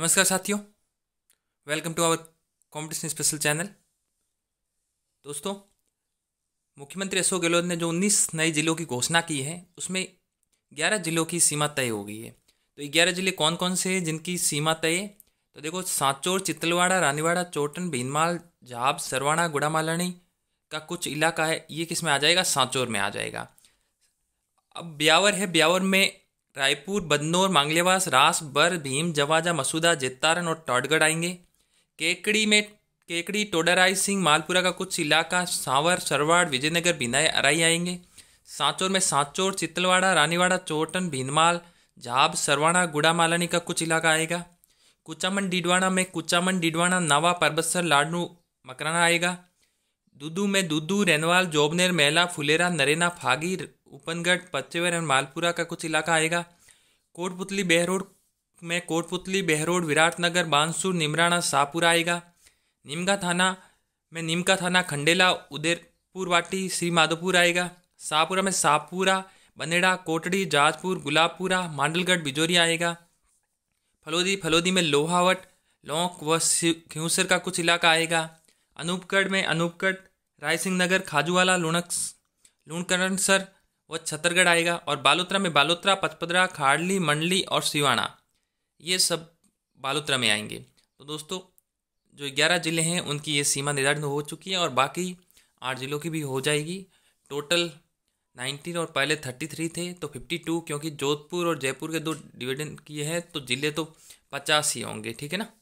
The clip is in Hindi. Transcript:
नमस्कार साथियों welcome to our competition special channel दोस्तों मुख्यमंत्री अशोक गहलोत ने जो 19 नए ज़िलों की घोषणा की है उसमें 11 ज़िलों की सीमा तय हो गई है तो 11 ज़िले कौन कौन से हैं जिनकी सीमा तय है तो देखो सांचौर चितलवाड़ा रानीवाड़ा चोटन भीनमाल झाब सरवाणा गुड़ामालणी का कुछ इलाका है ये किस में आ जाएगा सांचौर में आ जाएगा अब ब्यावर है ब्यावर में रायपुर बदनौर मांगलेवास रास बर भीम जवाजा मसूदा जेतारन और टॉडगढ़ आएंगे केकड़ी में केकड़ी टोडराई सिंह मालपुरा का कुछ इलाका सांवर सरवाड़ विजयनगर भिनाई अराई आएंगे सांचौर में सांचौर चितलवाड़ा रानीवाड़ा चोटन भीनमाल झाब सरवाणा गुड़ा मालानी का कुछ इलाका आएगा कुचामन डिडवाणा में कुचामन डिडवाणा नवा परबतसर लाडनू मकराना आएगा दुदू में दुदू रेनवाल जोबनेर मेला फुलेरा नरेना फागी उपनगढ़ पच्चेवर एवं मालपुरा का कुछ इलाका आएगा कोटपुतली बहरोड में कोटपुतली बहरोड विराटनगर बांसुर निमराना शाहपुरा आएगा निमका थाना में नीमका थाना खंडेला उदयपुर वाटी श्री माधोपुर आएगा शाहपुरा में शाहपुरा बनेड़ा कोटड़ी जाजपुर गुलाबपुरा मांडलगढ़ बिजोरी आएगा फलोदी फलोदी में लोहावट लौंक व खियूसर का कुछ इलाका आएगा अनूपगढ़ में अनूपगढ़ रायसिंह नगर खाजूवाला लुणक्स लूणकरणसर वह छत्तरगढ़ आएगा और बालोत्रा में बालोत्रा पचपदरा खाड़ली मंडली और सिवाना ये सब बालोत्रा में आएंगे तो दोस्तों जो ग्यारह ज़िले हैं उनकी ये सीमा निर्धारित हो चुकी है और बाकी आठ ज़िलों की भी हो जाएगी टोटल नाइनटीन और पहले थर्टी थ्री थे तो फिफ्टी टू क्योंकि जोधपुर और जयपुर के दो डिविडेंड किए हैं तो ज़िले तो पचास ही होंगे ठीक है ना